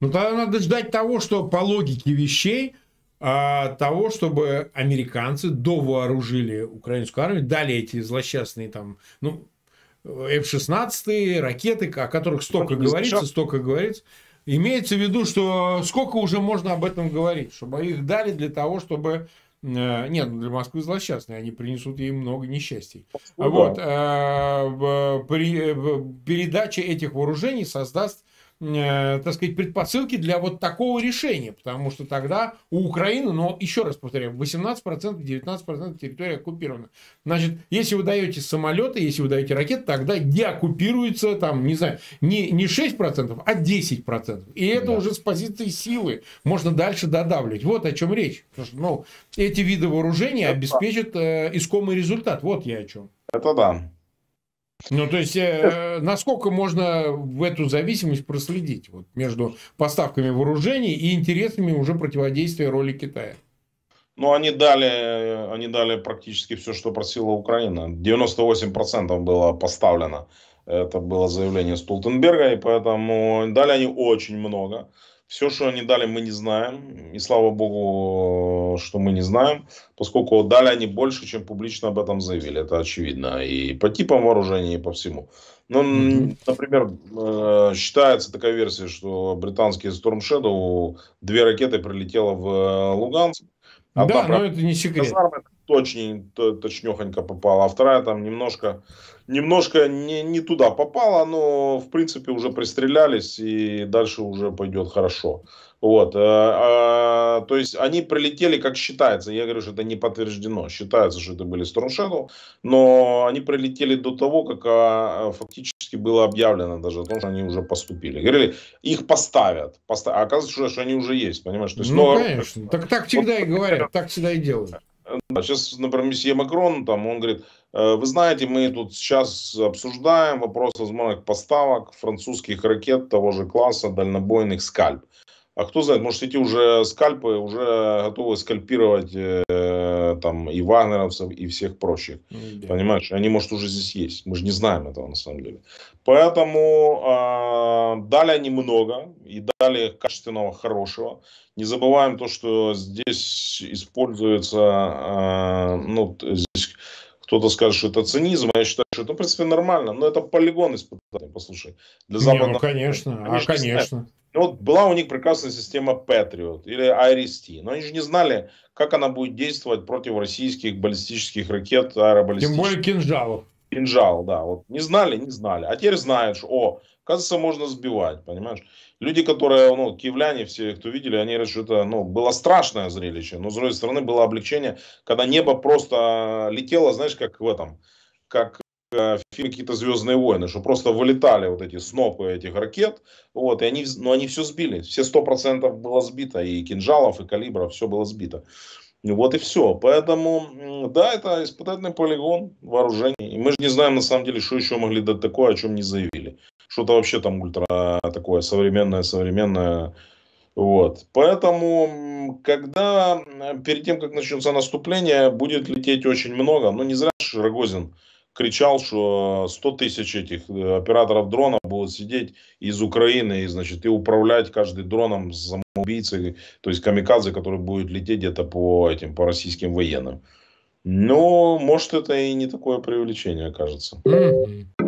Ну, тогда надо ждать того, что по логике вещей, а, того, чтобы американцы довооружили украинскую армию, дали эти злосчастные там, ну, F-16, ракеты, о которых столько Они говорится, спешат. столько говорится. Имеется в виду, что сколько уже можно об этом говорить, чтобы их дали для того, чтобы э, нет, ну для Москвы злосчастные, они принесут ей много несчастий. Ну, вот, э, при, э, передача этих вооружений создаст Э, так сказать, предпосылки для вот такого решения, потому что тогда у Украины, но еще раз повторяю, 18%, 19% территории оккупирована. Значит, если вы даете самолеты, если вы даете ракеты, тогда деоккупируется там, не знаю, не, не 6%, а 10%. И это да. уже с позиции силы можно дальше додавливать. Вот о чем речь. Потому что, ну, эти виды вооружения обеспечат э, искомый результат. Вот я о чем. Это да. Ну, то есть, э, насколько можно в эту зависимость проследить вот, между поставками вооружений и интересными уже противодействия роли Китая? Ну, они дали, они дали практически все, что просила Украина. 98% было поставлено. Это было заявление Столтенберга, и поэтому дали они очень много. Все, что они дали, мы не знаем. И слава богу, что мы не знаем, поскольку дали они больше, чем публично об этом заявили. Это очевидно. И по типам вооружения и по всему. Ну, например, э, считается такая версия, что британские Storm Shadow две ракеты прилетело в э, Луганск, Одна, да, правда, но это не секрет. Казарма точнехонько попала, а вторая там немножко, немножко не, не туда попала, но в принципе уже пристрелялись и дальше уже пойдет хорошо. Вот, а, а, то есть они прилетели, как считается, я говорю, что это не подтверждено, считается, что это были Storm но они прилетели до того, как а, фактически практически было объявлено даже о том, что они уже поступили. Говорили, их поставят. Постав... А оказывается, что они уже есть, понимаешь? То есть, ну, но... конечно. Так, так всегда вот, и говорят, так всегда и делают. Да, сейчас, например, месье Макрон, там, он говорит, «Э, вы знаете, мы тут сейчас обсуждаем вопрос возможных поставок французских ракет того же класса дальнобойных «Скальп». А кто знает, может эти уже скальпы уже готовы скальпировать э, там и вагнеровцев, и всех прочих. Ну, да. Понимаешь, они, может, уже здесь есть. Мы же не знаем этого на самом деле. Поэтому э, дали они много и дали качественного, хорошего. Не забываем то, что здесь используется, э, ну, здесь кто-то скажет, что это цинизм, а я считаю, что это, в принципе, нормально. Но это полигон испытаний, послушай. Для западного... Не, ну, конечно, а, они а конечно. Ну, вот была у них прекрасная система Patriot или IRST, но они же не знали, как она будет действовать против российских баллистических ракет, аэробаллистических. Тем более кинжалов. Кинжал, да. Вот не знали, не знали. А теперь знаешь, о, кажется, можно сбивать, понимаешь? Люди, которые, ну, киевляне все, кто видели, они говорят, что это, ну, было страшное зрелище. Но, с другой стороны, было облегчение, когда небо просто летело, знаешь, как в этом, как в э, фильме какие-то «Звездные войны», что просто вылетали вот эти снопы этих ракет, вот, и они, но ну, они все сбили, все 100% было сбито, и кинжалов, и калибров, все было сбито. Вот и все. Поэтому, да, это испытательный полигон вооружений. И мы же не знаем, на самом деле, что еще могли дать такое, о чем не заявили. Что-то вообще там ультра такое современное, современное. Вот. Поэтому, когда перед тем, как начнется наступление, будет лететь очень много. Ну, не зря же Рогозин кричал, что 100 тысяч этих э, операторов дрона будут сидеть из Украины и, значит, и управлять каждый дроном с самоубийцы, то есть камикадзе, который будет лететь где-то по этим, по российским военным. Но, ну, может, это и не такое преувеличение, кажется. Mm-hmm.